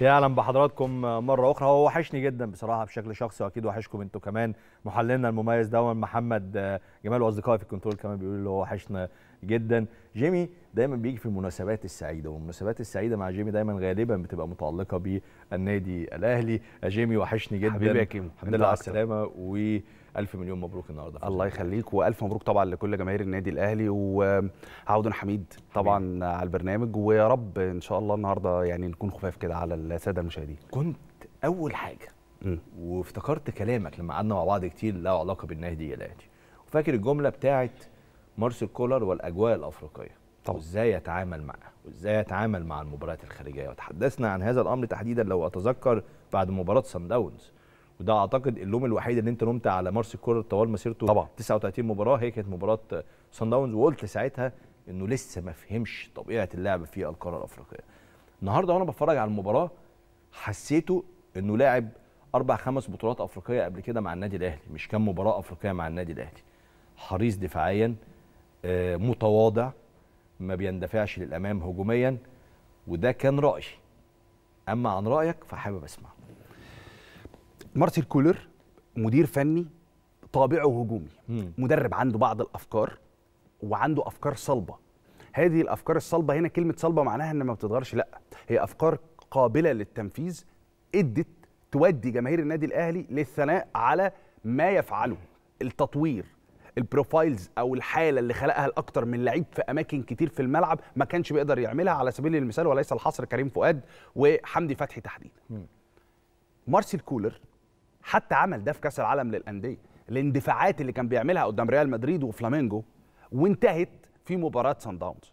يا اهلا بحضراتكم مره اخرى هو وحشني جدا بصراحه بشكل شخصي واكيد وحشكم انتوا كمان محللنا المميز دوما محمد آه، جمال واصدقائي في الكنترول كمان بيقولوا اللي هو وحشنا جدا جيمي دايما بيجي في المناسبات السعيده والمناسبات السعيده مع جيمي دايما غالبا بتبقى متعلقه بالنادي الاهلي آه، جيمي وحشني جدا حبيبي يا كيمو الحمد لله على السلامه و الف مليون مبروك النهارده الله يخليك والف مبروك طبعا لكل جماهير النادي الاهلي وعودنا حميد طبعا حميد. على البرنامج ويا رب ان شاء الله النهارده يعني نكون خفاف كده على الساده المشاهدين كنت اول حاجه م. وافتكرت كلامك لما قعدنا مع بعض كتير له علاقه بالنادي الاهلي وفاكر الجمله بتاعت مارسيل كولر والاجواء الافريقيه طبعا وازاي يتعامل معها وازاي يتعامل مع المباريات الخارجيه وتحدثنا عن هذا الامر تحديدا لو اتذكر بعد مباراه سان داونز وده اعتقد اللوم الوحيد ان انت نمت على مرسي الكوره طوال مسيرته طبعا 39 مباراه هي كانت مباراه سان داونز وقلت ساعتها انه لسه ما فهمش طبيعه اللعب في القاره الافريقيه. النهارده وانا بتفرج على المباراه حسيته انه لاعب اربع خمس بطولات افريقيه قبل كده مع النادي الاهلي مش كام مباراه افريقيه مع النادي الاهلي. حريص دفاعيا آه، متواضع ما بيندفعش للامام هجوميا وده كان رايي. اما عن رايك فحابب اسمعه. مارسيل كولر مدير فني طابعه هجومي مم. مدرب عنده بعض الافكار وعنده افكار صلبه هذه الافكار الصلبه هنا كلمه صلبه معناها ان ما بتتغيرش لا هي افكار قابله للتنفيذ ادت تودي جماهير النادي الاهلي للثناء على ما يفعله التطوير البروفايلز او الحاله اللي خلقها الاكثر من لعيب في اماكن كتير في الملعب ما كانش بيقدر يعملها على سبيل المثال وليس الحصر كريم فؤاد وحمدي فتحي تحديدا مارسيل كولر حتى عمل ده في كاس العالم للانديه الاندفاعات اللي كان بيعملها قدام ريال مدريد وفلامينجو وانتهت في مباراه سان داونز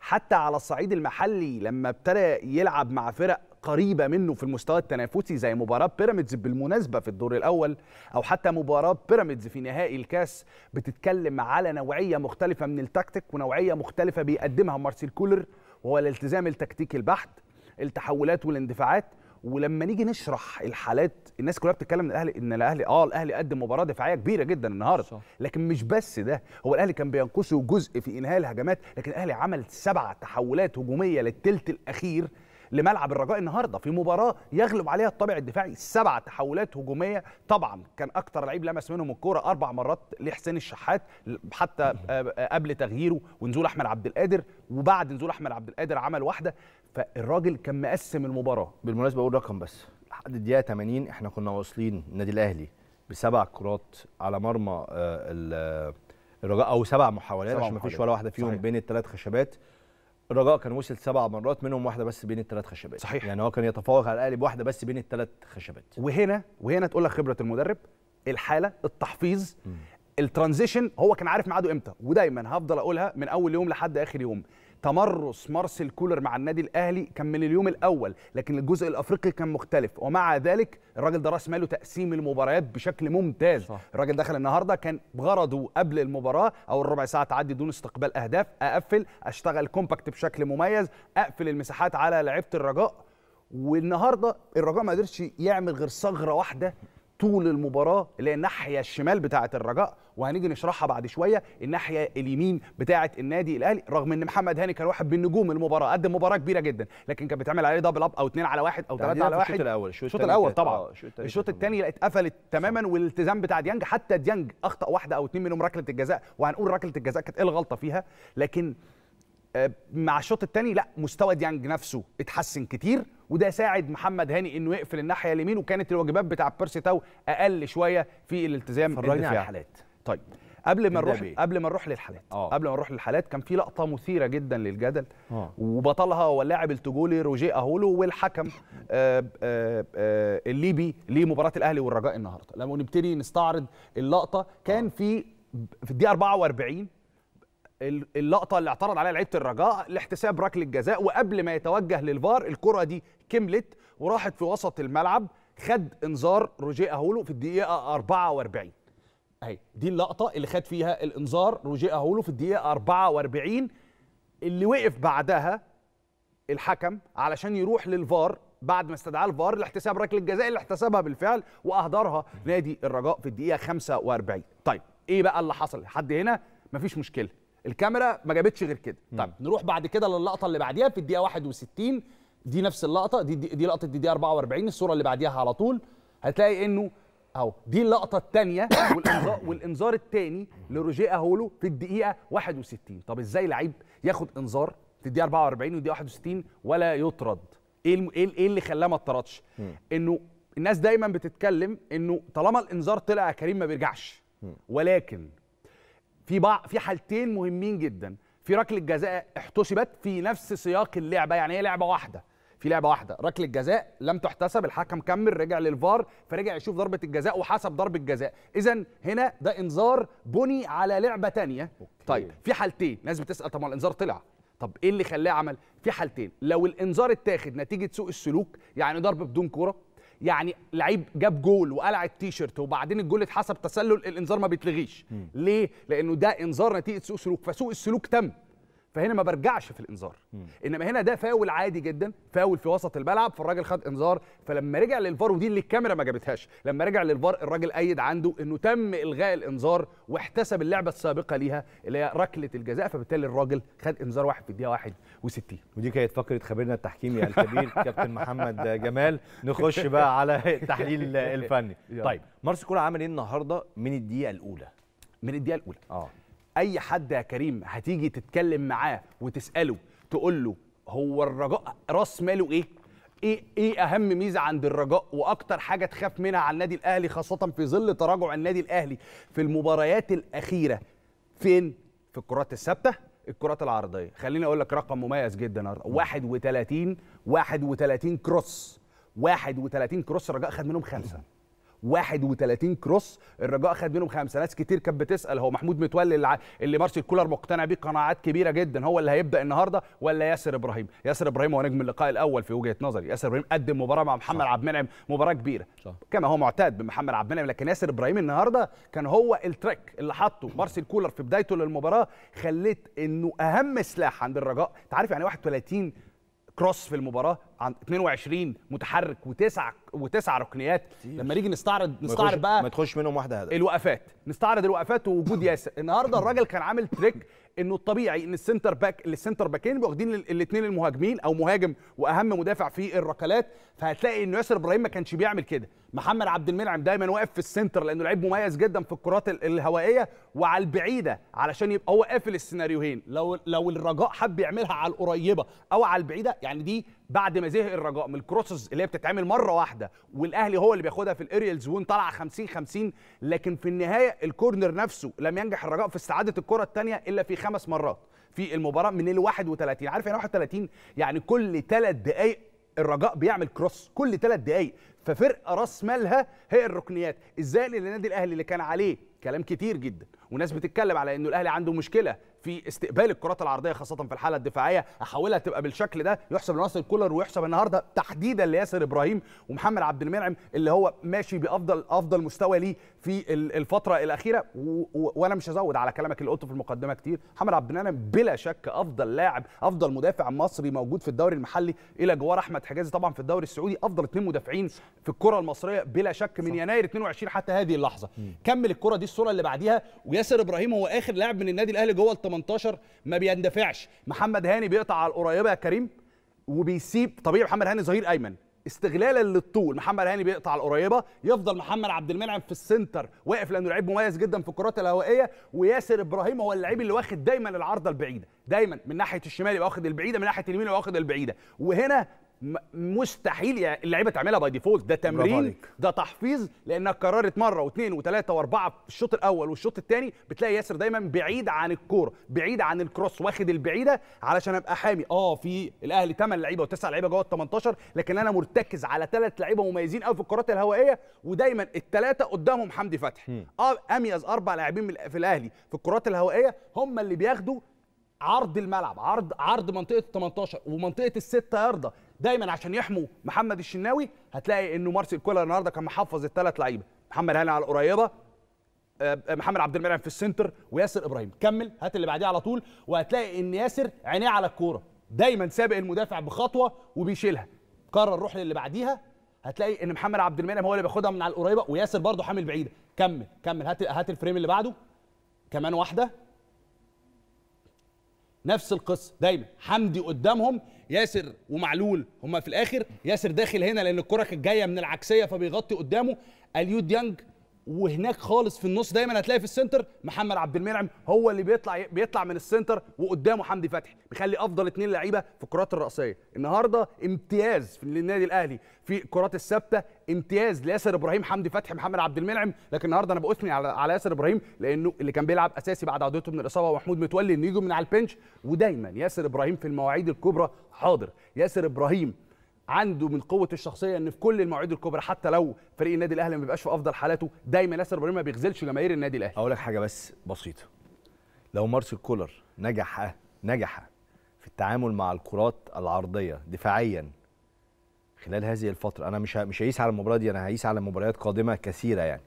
حتى على الصعيد المحلي لما ابتدى يلعب مع فرق قريبة منه في المستوى التنافسي زي مباراة بيراميدز بالمناسبة في الدور الأول أو حتى مباراة بيراميدز في نهائي الكاس بتتكلم على نوعية مختلفة من التكتيك ونوعية مختلفة بيقدمها مارسيل كولر وهو الالتزام التكتيكي البحت التحولات والاندفاعات ولما نيجي نشرح الحالات الناس كلها بتتكلم ان الاهلي ان الاهلي اه الاهلي قدم مباراه دفاعيه كبيره جدا النهارده لكن مش بس ده هو الاهلي كان بينقصه جزء في انهاء الهجمات لكن الاهلي عمل سبع تحولات هجوميه للثلث الاخير لملعب الرجاء النهارده في مباراه يغلب عليها الطابع الدفاعي سبع تحولات هجوميه طبعا كان اكتر لعيب لمس منهم الكوره اربع مرات لحسين الشحات حتى آه، قبل تغييره ونزول احمد عبد القادر وبعد نزول احمد عبد القادر عمل واحده فالراجل كان مقسم المباراه بالمناسبه اقول رقم بس لحد الدقيقه 80 احنا كنا واصلين النادي الاهلي بسبع كرات على مرمى آه، آه، الرجاء او سبع محاولات عشان ما فيش ولا واحده فيهم صحيح. بين الثلاث خشبات الرجاء كان وصل سبع مرات منهم واحده بس بين الثلاث خشبات صحيح يعني هو كان يتفوق على الاهلي بواحده بس بين الثلاث خشبات وهنا وهنا تقول لك خبره المدرب الحاله التحفيز الترانزيشن هو كان عارف ميعاده امتى ودايما هفضل اقولها من اول يوم لحد اخر يوم تمرس مارسيل كولر مع النادي الاهلي كان من اليوم الاول لكن الجزء الافريقي كان مختلف ومع ذلك الراجل ده راس ماله تقسيم المباريات بشكل ممتاز صح. الراجل دخل النهارده كان بغرضه قبل المباراه او الربع ساعه تعدي دون استقبال اهداف اقفل اشتغل كومباكت بشكل مميز اقفل المساحات على لعيبه الرجاء والنهارده الرجاء ما قدرش يعمل غير ثغره واحده طول المباراه اللي هي الناحيه الشمال بتاعه الرجاء وهنيجي نشرحها بعد شويه الناحيه اليمين بتاعه النادي الاهلي رغم ان محمد هاني كان واحد من نجوم المباراه قدم مباراه كبيره جدا لكن كان بيتعمل عليه دبل اب او اثنين على واحد او ثلاثه يعني على واحد الشوط الاول الشوط الاول طبعا آه، الشوط الثاني اتقفلت تماما والالتزام بتاع ديانج حتى ديانج اخطا واحده او اثنين منهم ركله الجزاء وهنقول ركله الجزاء كانت ايه الغلطه فيها لكن آه، مع الشوط الثاني لا مستوى ديانج نفسه اتحسن كتير وده ساعد محمد هاني انه يقفل الناحيه اليمين وكانت الواجبات بتاع بيرسي تاو اقل شويه في الالتزام الدفاعي على الحالات طيب قبل ما نروح قبل ما نروح للحالات أوه. قبل ما نروح للحالات كان في لقطه مثيره جدا للجدل أوه. وبطلها هو اللاعب التجولي روجيه اهولو والحكم آآ آه، آآ آه، الليبي لمباراه الاهلي والرجاء النهارده لما نبتدي نستعرض اللقطه كان أوه. في في الدقيقه 44 اللقطه اللي اعترض عليها لعيبه الرجاء لاحتساب ركله جزاء وقبل ما يتوجه للفار الكره دي كملت وراحت في وسط الملعب خد انذار روجيه اهولو في الدقيقه 44 اهي دي اللقطه اللي خد فيها الانذار روجيه اهولو في الدقيقه 44 اللي وقف بعدها الحكم علشان يروح للفار بعد ما استدعاه الفار لاحتساب ركله الجزاء اللي احتسبها بالفعل واهدرها نادي الرجاء في الدقيقه 45 طيب ايه بقى اللي حصل لحد هنا مفيش مشكله الكاميرا ما جابتش غير كده طيب نروح بعد كده للقطه اللي بعديها في الدقيقه 61 دي نفس اللقطه دي دي, دي لقطه دي, دي 44 الصوره اللي بعديها على طول هتلاقي انه اهو دي اللقطه الثانيه والانذار والانذار الثاني لروجيه اهولو في الدقيقه 61 طب ازاي لعيب ياخد انذار في الدقيقه 44 والدقيقه 61 ولا يطرد ايه إيه, ايه اللي خلاه ما اطردش انه الناس دايما بتتكلم انه طالما الانذار طلع كريم ما بيرجعش ولكن في بعض في حالتين مهمين جدا في ركله جزاء احتسبت في نفس سياق اللعبه يعني هي لعبه واحده في لعبه واحده ركله جزاء لم تحتسب الحكم كمل رجع للفار فرجع يشوف ضربه الجزاء وحسب ضربه جزاء اذا هنا ده انذار بني على لعبه تانية أوكي. طيب في حالتين ناس بتسال طب ما الانذار طلع طب ايه اللي خلاه عمل في حالتين لو الانذار اتاخد نتيجه سوء السلوك يعني ضرب بدون كوره يعني لعيب جاب جول وقلع التيشيرت وبعدين الجول اتحسب تسلل الانذار ما بيتلغيش ليه لانه ده انذار نتيجه سوء سلوك فسوء السلوك تم فهنا ما برجعش في الانذار انما هنا ده فاول عادي جدا فاول في وسط الملعب فالراجل خد انذار فلما رجع للفار ودي اللي الكاميرا ما جابتهاش لما رجع للفار الراجل ايد عنده انه تم الغاء الانذار واحتسب اللعبه السابقه ليها اللي هي ركله الجزاء فبالتالي الراجل خد انذار واحد في الدقيقه 61 ودي كانت فقره خبيرنا التحكيمي الكبير كابتن محمد جمال نخش بقى على التحليل الفني طيب مارس كولر عمل ايه النهارده من الدقيقه الاولى من الدقيقه الاولى اه اي حد يا كريم هتيجي تتكلم معاه وتساله تقول له هو الرجاء راس ماله ايه ايه ايه اهم ميزه عند الرجاء واكتر حاجه تخاف منها على النادي الاهلي خاصه في ظل تراجع النادي الاهلي في المباريات الاخيره فين في الكرات الثابته الكرات العرضيه خليني اقول لك رقم مميز جدا 31 31 كروس 31 كروس الرجاء خد منهم خمسه 31 كروس الرجاء خد منهم خمسه ناس كتير كانت بتسال هو محمود متولي اللي, اللي مارسيل كولر مقتنع بيه قناعات كبيره جدا هو اللي هيبدا النهارده ولا ياسر ابراهيم ياسر ابراهيم هو نجم اللقاء الاول في وجهه نظري ياسر ابراهيم قدم مباراه مع محمد عبد المنعم مباراه كبيره صح. كما هو معتاد بمحمد عبد المنعم لكن ياسر ابراهيم النهارده كان هو التريك اللي حطه مارسيل كولر في بدايته للمباراه خليت انه اهم سلاح عند الرجاء انت عارف يعني 31 كروس في المباراه عن 22 متحرك وتسع وتسع ركنيات لما نيجي نستعرض نستعرض بقى ما تخش منهم واحده هدف الوقفات نستعرض الوقفات ووجود ياسر النهارده الراجل كان عامل تريك انه الطبيعي ان السنتر باك السنتر باكين واخدين الاثنين المهاجمين او مهاجم واهم مدافع في الركلات فهتلاقي انه ياسر ابراهيم ما كانش بيعمل كده محمد عبد المنعم دايما واقف في السنتر لانه لعيب مميز جدا في الكرات الهوائيه وعلى البعيده علشان يبقى هو قافل السيناريوهين لو لو الرجاء حب يعملها على القريبه او على البعيده يعني دي بعد ما زهق الرجاء من الكروسز اللي هي بتتعمل مره واحده والاهلي هو اللي بياخدها في الاريالز زون طالعه 50 50 لكن في النهايه الكورنر نفسه لم ينجح الرجاء في استعاده الكره الثانيه الا في خمس مرات في المباراه من ال 31 عارف يعني 31 يعني كل ثلاث دقائق الرجاء بيعمل كروس كل ثلاث دقائق ففرقه راس مالها هي الركنيات ازاي ان النادي الاهلي اللي كان عليه كلام كتير جدا وناس بتتكلم على انه الاهلي عنده مشكله في استقبال الكرات العرضيه خاصه في الحاله الدفاعيه احولها تبقى بالشكل ده يحسب لناصر كولر ويحسب النهارده تحديدا لياسر ابراهيم ومحمد عبد المنعم اللي هو ماشي بافضل افضل مستوى ليه في الفتره الاخيره وانا مش هزود على كلامك اللي قلته في المقدمه كتير محمد عبد المنعم بلا شك افضل لاعب افضل مدافع مصري موجود في الدوري المحلي الى جوار احمد حجازي طبعا في الدوري السعودي افضل اثنين مدافعين في الكره المصريه بلا شك من صح. يناير 22 حتى هذه اللحظه م. كمل الكره دي الصوره اللي بعديها وياسر ابراهيم هو اخر لاعب من النادي الاهلي جوه ال 18 ما بيندفعش محمد هاني بيقطع على القريبه يا كريم وبيسيب طبيعي محمد هاني ظهير ايمن استغلالا للطول محمد هاني بيقطع القريبه يفضل محمد عبد المنعم في السنتر واقف لانه لعيب مميز جدا في الكرات الهوائيه وياسر ابراهيم هو اللعيب اللي واخد دايما العارضه البعيده دايما من ناحيه الشمال يبقى واخد البعيده من ناحيه اليمين يبقى واخد البعيده وهنا مستحيل اللعيبه تعملها باي ديفولت ده تمرين ده تحفيظ لانها كررت مره واثنين وثلاثه واربعه في الشوط الاول والشوط الثاني بتلاقي ياسر دايما بعيد عن الكوره بعيد عن الكروس واخد البعيده علشان ابقى حامي اه في الاهلي 8 لعيبه وتسع لعيبه جوه ال 18 لكن انا مرتكز على ثلاث لعيبه مميزين قوي في الكرات الهوائيه ودايما الثلاثه قدامهم حمدي فتحي اه اميز اربع لاعبين في الاهلي في الكرات الهوائيه هم اللي بياخدوا عرض الملعب عرض عرض منطقه 18 ومنطقه السته يارده دايما عشان يحموا محمد الشناوي هتلاقي انه مارسيل كولر النهارده كان محفظ الثلاث لعيبه محمد هاني على القريبه آه، آه، محمد عبد المنعم في السنتر وياسر ابراهيم كمل هات اللي بعديه على طول وهتلاقي ان ياسر عينيه على الكوره دايما سابق المدافع بخطوه وبيشيلها قرر روح للي بعديها هتلاقي ان محمد عبد المنعم هو اللي بياخدها من على القريبه وياسر برضه حامل بعيده كمل كمل هات هات الفريم اللي بعده كمان واحده نفس القصه دايما حمدي قدامهم ياسر ومعلول هما في الاخر ياسر داخل هنا لان الكره كانت جايه من العكسيه فبيغطي قدامه اليو ديانج وهناك خالص في النص دايما هتلاقي في السنتر محمد عبد المنعم هو اللي بيطلع بيطلع من السنتر وقدامه حمدي فتحي بيخلي افضل اثنين لعيبه في الكرات الراسيه النهارده امتياز للنادي الاهلي في الكرات الثابته امتياز لياسر ابراهيم حمدي فتحي محمد عبد المنعم لكن النهارده انا بأثني على على ياسر ابراهيم لانه اللي كان بيلعب اساسي بعد عودته من الاصابه ومحمود متولي انه يجي من على البنش ودايما ياسر ابراهيم في المواعيد الكبرى حاضر ياسر ابراهيم عنده من قوه الشخصيه ان في كل المواعيد الكبرى حتى لو فريق النادي الاهلي ما بيبقاش في افضل حالاته دايما ياسر ابراهيم ما بيغزلش جماهير النادي الاهلي اقول لك حاجه بس بسيطه لو مارسيل كولر نجح نجح في التعامل مع الكرات العرضيه دفاعيا خلال هذه الفتره انا مش مش هقيس على المباراه دي انا هقيس على مباريات قادمه كثيره يعني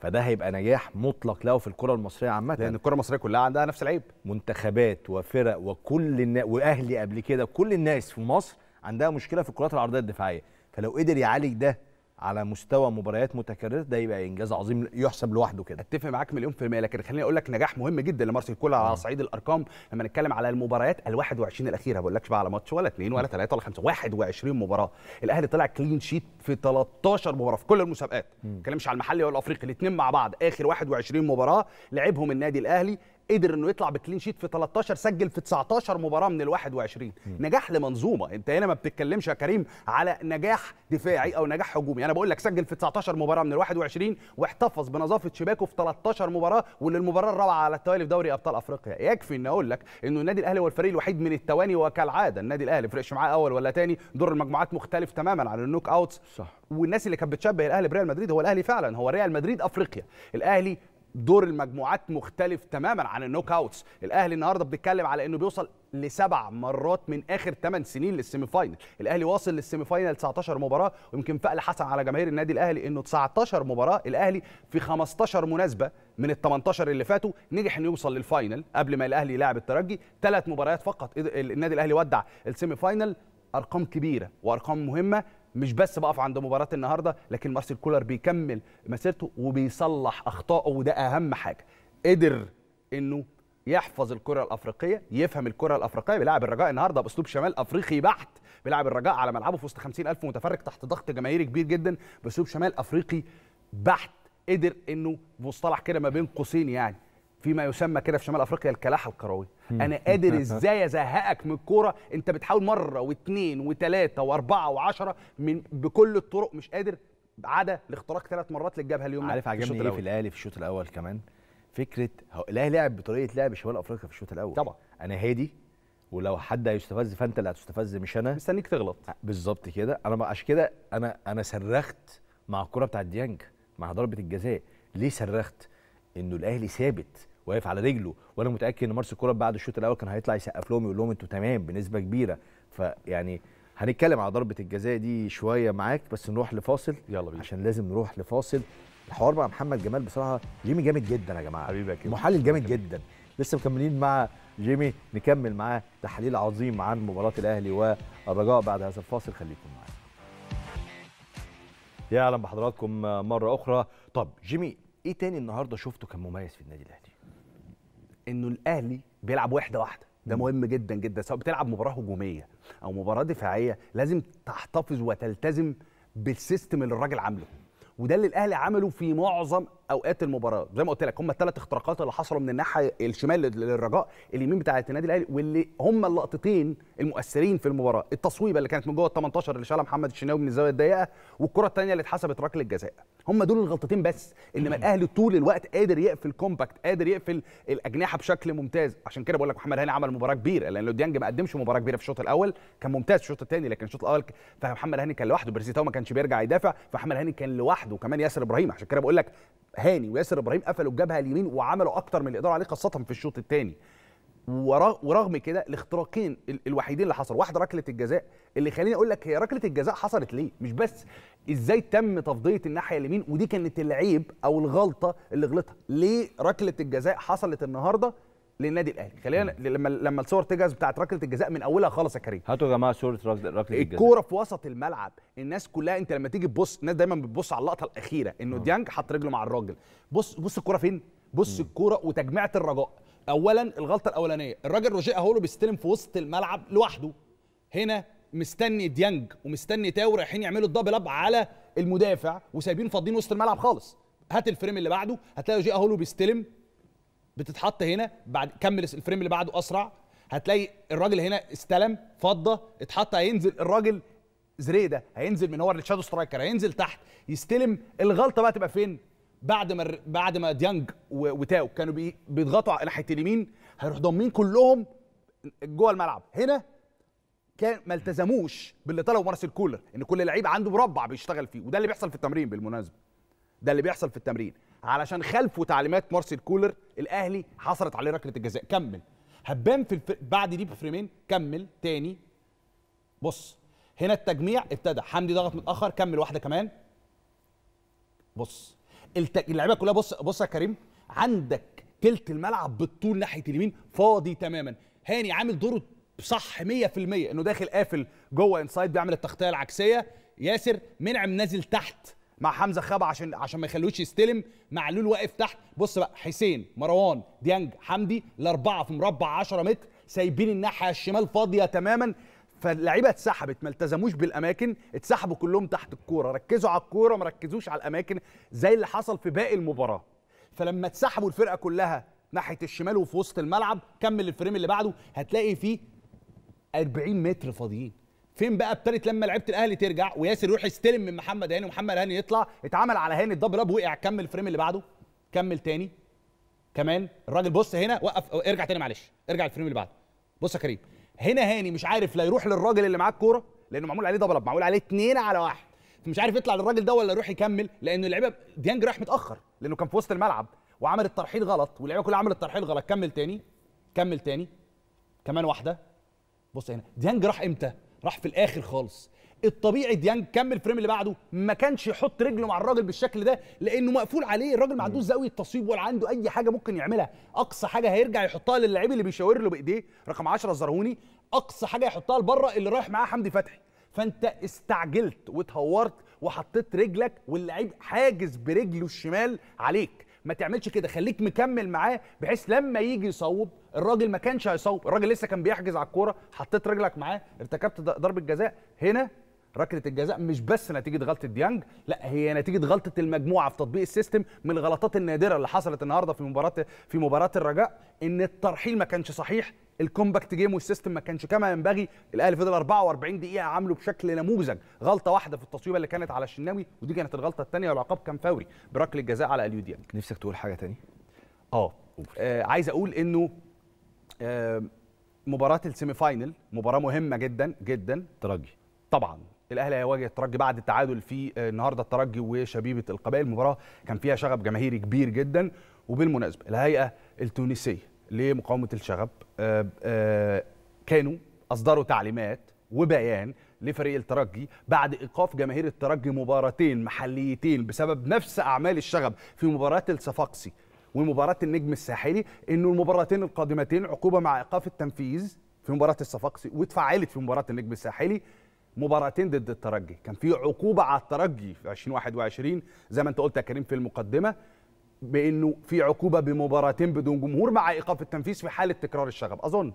فده هيبقى نجاح مطلق له في الكره المصريه عامه لان الكره المصريه كلها عندها نفس العيب منتخبات وفرق وكل النا... واهلي قبل كده كل الناس في مصر عندها مشكله في الكرات العرضيه الدفاعيه فلو قدر يعالج ده على مستوى مباريات متكرره ده يبقى انجاز عظيم يحسب لوحده كده اتفق معاك مليون في الميه لكن خليني اقول لك نجاح مهم جدا لمارسيل كولر على نعم. صعيد الارقام لما نتكلم على المباريات ال21 الاخيره ما بقولكش بقى على ماتش ولا اثنين ولا ثلاثه ولا خمسه 21 مباراه الاهلي طلع كلين شيت في 13 مباراه في كل المسابقات ما بتكلمش على المحلي ولا الافريقي الاثنين مع بعض اخر 21 مباراه لعبهم النادي الاهلي قدر انه يطلع بكلين شيت في 13 سجل في 19 مباراه من ال 21 نجاح لمنظومه انت هنا ما بتتكلمش يا كريم على نجاح دفاعي او نجاح هجومي انا بقول لك سجل في 19 مباراه من ال 21 واحتفظ بنظافه شباكه في 13 مباراه وللمباراه الرابعه على التوالي في دوري ابطال افريقيا يكفي ان اقول لك انه النادي الاهلي هو الفريق الوحيد من التواني وكالعاده النادي الاهلي فرقش معاه اول ولا تاني دور المجموعات مختلف تماما عن النوك اوتس صح والناس اللي كانت بتشبه الاهلي بريال مدريد هو الاهلي فعلا هو ريال مدريد افريقيا الاهلي دور المجموعات مختلف تماما عن النوك اوتس الاهلي النهارده بنتكلم على انه بيوصل لسبع مرات من اخر ثمان سنين للسيمي فاينل الاهلي واصل للسيمي فاينل 19 مباراه ويمكن فقل حسن على جماهير النادي الاهلي انه 19 مباراه الاهلي في 15 مناسبه من ال 18 اللي فاتوا نجح انه يوصل للفاينل قبل ما الاهلي يلعب الترجي ثلاث مباريات فقط النادي الاهلي ودع السيمي فاينل ارقام كبيره وارقام مهمه مش بس بقف عند مباراه النهارده لكن مارسيل كولر بيكمل مسيرته وبيصلح اخطائه وده اهم حاجه قدر انه يحفظ الكره الافريقيه يفهم الكره الافريقيه بيلعب الرجاء النهارده باسلوب شمال افريقي بحت بيلعب الرجاء على ملعبه في وسط 50000 متفرج تحت ضغط جماهيري كبير جدا باسلوب شمال افريقي بحت قدر انه مصطلح كده ما بين قوسين يعني فيما يسمى كده في شمال افريقيا الكلاحه الكرويه انا قادر ازاي ازهقك من الكوره انت بتحاول مره واثنين وثلاثه واربعه وعشرة من بكل الطرق مش قادر عدا الاختراق ثلاث مرات للجبهه اليوم عارف عجبني ايه في الاهلي في الشوط الاول كمان فكره الاهلي لعب بطريقه لعب شمال افريقيا في الشوط الاول طبعا انا هادي ولو حد هيستفز فانت اللي هتستفز مش انا مستنيك تغلط بالظبط كده انا عشان كده انا انا صرخت مع الكره بتاعت ديانج مع ضربه الجزاء ليه صرخت انه الاهلي ثابت واقف على رجله وانا متاكد ان مارسيل كولر بعد الشوط الاول كان هيطلع يسقف لهم يقول لهم انتوا تمام بنسبه كبيره فيعني هنتكلم على ضربه الجزاء دي شويه معاك بس نروح لفاصل يلا بينا عشان لازم نروح لفاصل الحوار مع محمد جمال بصراحه جيمي جامد جدا يا جماعه حبيبي حبيبك محلل جامد جدا لسه مكملين مع جيمي نكمل معاه تحليل عظيم عن مباراه الاهلي والرجاء بعد هذا الفاصل خليكم معانا يا اهلا بحضراتكم مره اخرى طب جيمي ايه تاني النهارده شفته كان مميز في النادي الاهلي انه الاهلي بيلعب وحده واحده ده مهم جدا جدا سواء بتلعب مباراه هجوميه او مباراه دفاعيه لازم تحتفظ وتلتزم بالسيستم اللي الراجل عامله وده اللي الاهلي عمله في معظم اوقات المباراه زي ما قلت لك هم الثلاث اختراقات اللي حصلوا من الناحيه الشمال للرجاء اليمين بتاعه النادي الاهلي واللي هم اللقطتين المؤثرين في المباراه التصويبه اللي كانت من جوه ال 18 اللي شالها محمد الشناوي من الزاويه الضيقه والكره الثانيه اللي اتحسبت ركله جزاء هم دول الغلطتين بس انما الاهلي طول الوقت قادر يقفل كومباكت قادر يقفل الاجنحه بشكل ممتاز عشان كده بقول لك محمد هاني عمل مباراه كبيره لان ديانج ما قدمش مباراه كبيره في الشوط الاول كان ممتاز في الشوط الثاني لكن الشوط الاول فمحمد هاني كان لوحده بريسيتاو ما كانش بيرجع يدافع فمحمد هاني كان لوحده لوحده وكمان ياسر ابراهيم عشان كده بقول لك هاني وياسر ابراهيم قفلوا الجبهه اليمين وعملوا اكتر من اللي يقدروا عليه خاصه في الشوط الثاني ورغم كده الاختراقين الوحيدين اللي حصلوا واحده ركله الجزاء اللي خليني اقول لك هي ركله الجزاء حصلت ليه مش بس ازاي تم تفضيه الناحيه اليمين ودي كانت العيب او الغلطه اللي غلطها ليه ركله الجزاء حصلت النهارده للنادي الاهلي خلينا لما لما الصور تجهز بتاعت ركله الجزاء من اولها خالص يا كريم هاتوا يا جماعه صوره ركله الجزاء الكوره في وسط الملعب الناس كلها انت لما تيجي تبص الناس دايما بتبص على اللقطه الاخيره انه ديانج حط رجله مع الراجل بص بص الكوره فين بص الكوره وتجميعه الرجاء اولا الغلطه الاولانيه الراجل روجيه اهولو بيستلم في وسط الملعب لوحده هنا مستني ديانج ومستني تاو رايحين يعملوا الدبل اب على المدافع وسايبين فاضيين وسط الملعب خالص هات الفريم اللي بعده هتلاقي جي اهولو بيستلم بتتحط هنا بعد كمل الفريم اللي بعده اسرع هتلاقي الراجل هنا استلم فضه اتحط هينزل الراجل زري ده هينزل من هو الشادو سترايكر هينزل تحت يستلم الغلطه بقى تبقى فين بعد ما بعد ما ديانج وتاو كانوا بيضغطوا على ناحيه اليمين هيروح ضامين كلهم جوه الملعب هنا كان ما التزموش باللي طلبه مارسيل كولر ان كل لعيب عنده مربع بيشتغل فيه وده اللي بيحصل في التمرين بالمناسبه ده اللي بيحصل في التمرين علشان خلفه تعليمات مارسيل كولر الاهلي حصلت عليه ركله الجزاء كمل هبان في الف... بعد دي بفريمين كمل تاني بص هنا التجميع ابتدى حمدي ضغط متاخر كمل واحده كمان بص الت... اللعيبه كلها بص بص يا كريم عندك كلت الملعب بالطول ناحيه اليمين فاضي تماما هاني عامل دوره صح 100% انه داخل قافل جوه انسايد بيعمل التغطيه العكسيه ياسر منعم نازل تحت مع حمزه خبع عشان عشان ما يخلوش يستلم معلول واقف تحت بص بقى حسين مروان ديانج حمدي الاربعه في مربع 10 متر سايبين الناحيه الشمال فاضيه تماما فاللعيبه اتسحبت ما التزموش بالاماكن اتسحبوا كلهم تحت الكوره ركزوا على الكوره ما ركزوش على الاماكن زي اللي حصل في باقي المباراه فلما اتسحبوا الفرقه كلها ناحيه الشمال وفي وسط الملعب كمل الفريم اللي بعده هتلاقي فيه 40 متر فاضيين فين بقى ابتدت لما لعيبه الاهلي ترجع وياسر يروح يستلم من محمد هاني ومحمد هاني يطلع اتعمل على هاني الدبل اب وقع كمل الفريم اللي بعده كمل تاني كمان الراجل بص هنا وقف ارجع تاني معلش ارجع الفريم اللي بعده بص يا كريم هنا هاني مش عارف لا يروح للراجل اللي معاه الكوره لانه معمول عليه دبل اب معمول عليه اثنين على واحد فمش عارف يطلع للراجل ده ولا يروح يكمل لانه اللعيبه ديانج راح متاخر لانه كان في وسط الملعب وعمل الترحيل غلط واللعيبه كلها عملت الترحيل غلط كمل تاني كمل تاني كمان واحده بص هنا ديانج راح امتى راح في الاخر خالص الطبيعي ديانج كمل الفريم اللي بعده ما كانش يحط رجله مع الراجل بالشكل ده لانه مقفول عليه الراجل ما عندوش زاويه تصويب ولا عنده اي حاجه ممكن يعملها اقصى حاجه هيرجع يحطها للاعيب اللي بيشاور له بايديه رقم 10 الزرهوني اقصى حاجه يحطها لبره اللي رايح معاه حمدي فتحي فانت استعجلت وتهورت وحطيت رجلك واللعيب حاجز برجله الشمال عليك ما تعملش كده خليك مكمل معاه بحيث لما يجي يصوب الراجل ما كانش هيصوب الراجل لسه كان بيحجز على الكوره حطيت رجلك معاه ارتكبت ضربه جزاء هنا ركله الجزاء مش بس نتيجه غلطه ديانج لا هي نتيجه غلطه المجموعه في تطبيق السيستم من الغلطات النادره اللي حصلت النهارده في مباراه في مباراه الرجاء ان الترحيل ما كانش صحيح الكومباكت جيم والسيستم ما كانش كما ينبغي الاهلي فضل 44 دقيقه عامله بشكل نموذج غلطه واحده في التصويبه اللي كانت على الشناوي ودي كانت الغلطه الثانيه والعقاب كان فوري بركله الجزاء على اليو ديانج نفسك تقول حاجه ثانيه آه،, اه عايز اقول انه آه مباراه السيمي فاينل مباراه مهمه جدا جدا ترجي طبعا الاهلي هيواجه الترجي بعد التعادل في آه، النهارده الترجي وشبيبه القبائل المباراه كان فيها شغب جماهيري كبير جدا وبالمناسبه الهيئه التونسيه لمقاومه الشغب آه، آه، كانوا اصدروا تعليمات وبيان لفريق الترجي بعد ايقاف جماهير الترجي مباراتين محليتين بسبب نفس اعمال الشغب في مباراه الصفاقسي ومباراه النجم الساحلي انه المباراتين القادمتين عقوبه مع ايقاف التنفيذ في مباراه الصفاقسي واتفعلت في مباراه النجم الساحلي مباراتين ضد الترجي كان في عقوبه على الترجي في 2021 زي ما انت قلت يا كريم في المقدمه بانه في عقوبه بمباراتين بدون جمهور مع ايقاف التنفيذ في حاله تكرار الشغب اظن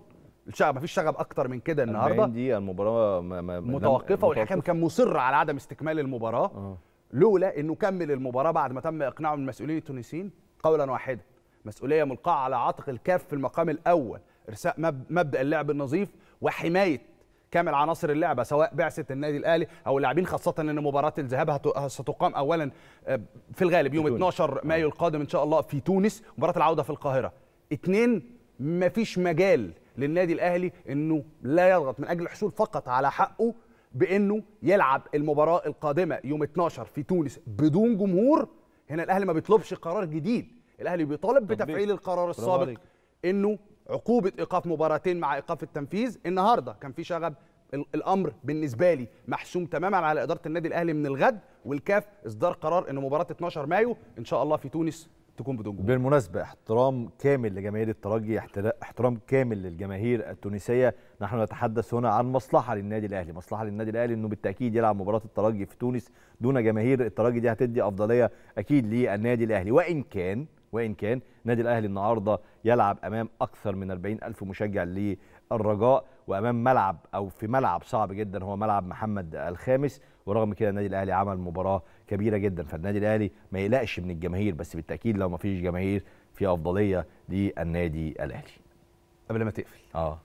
الشغب مفيش شغب اكتر من كده النهارده دي المباراه ما ما متوقفه والحكم كان مصر على عدم استكمال المباراه أه. لولا انه كمل المباراه بعد ما تم اقناعه من مسؤولين التونسيين قولا واحدا مسؤوليه ملقاه على عاتق الكاف في المقام الاول ارساء مبدا اللعب النظيف وحمايه كامل عناصر اللعبه سواء بعثه النادي الاهلي او اللاعبين خاصه ان مباراه الذهاب ستقام اولا آه، في الغالب يوم 12 آه. مايو القادم ان شاء الله في تونس مباراه العوده في القاهره اثنين مفيش مجال للنادي الاهلي انه لا يضغط من اجل الحصول فقط على حقه بانه يلعب المباراه القادمه يوم 12 في تونس بدون جمهور هنا الاهلي ما بيطلبش قرار جديد الاهلي بيطالب بتفعيل القرار السابق انه عقوبه ايقاف مباراتين مع ايقاف التنفيذ النهارده كان في شغب الامر بالنسبه لي محسوم تماما على اداره النادي الاهلي من الغد والكاف اصدار قرار ان مباراه 12 مايو ان شاء الله في تونس تكون بدون جمهور بالمناسبه احترام كامل لجماهير الترجي احترام كامل للجماهير التونسيه نحن نتحدث هنا عن مصلحه للنادي الاهلي مصلحه للنادي الاهلي انه بالتاكيد يلعب مباراه الترجي في تونس دون جماهير الترجي دي هتدي افضليه اكيد للنادي الاهلي وان كان وان كان النادي الاهلي النهارده يلعب امام اكثر من 40 الف مشجع للرجاء وامام ملعب او في ملعب صعب جدا هو ملعب محمد الخامس ورغم كده النادي الاهلي عمل مباراه كبيره جدا فالنادي الاهلي ما يقلقش من الجماهير بس بالتاكيد لو ما فيش جماهير في افضليه للنادي الاهلي قبل ما تقفل اه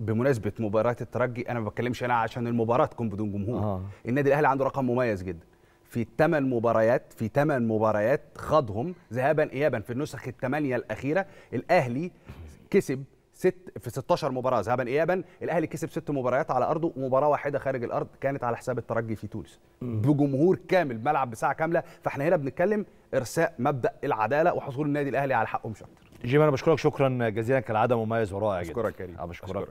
بمناسبه مباراه الترجي انا ما بتكلمش انا عشان المباراه تكون بدون جمهور آه. النادي الاهلي عنده رقم مميز جدا في ثمان مباريات في ثمان مباريات خاضهم ذهابا ايابا في النسخ الثمانيه الاخيره الاهلي كسب ست في 16 مباراه ذهابا ايابا الاهلي كسب ست مباريات على ارضه ومباراه واحده خارج الارض كانت على حساب الترجي في تونس بجمهور كامل ملعب بساعه كامله فاحنا هنا بنتكلم ارساء مبدا العداله وحصول النادي الاهلي على حقه مش اكتر جيم انا بشكرك شكرا جزيلا كالعاده مميز ورائع جدا بشكرك كريم بشكرك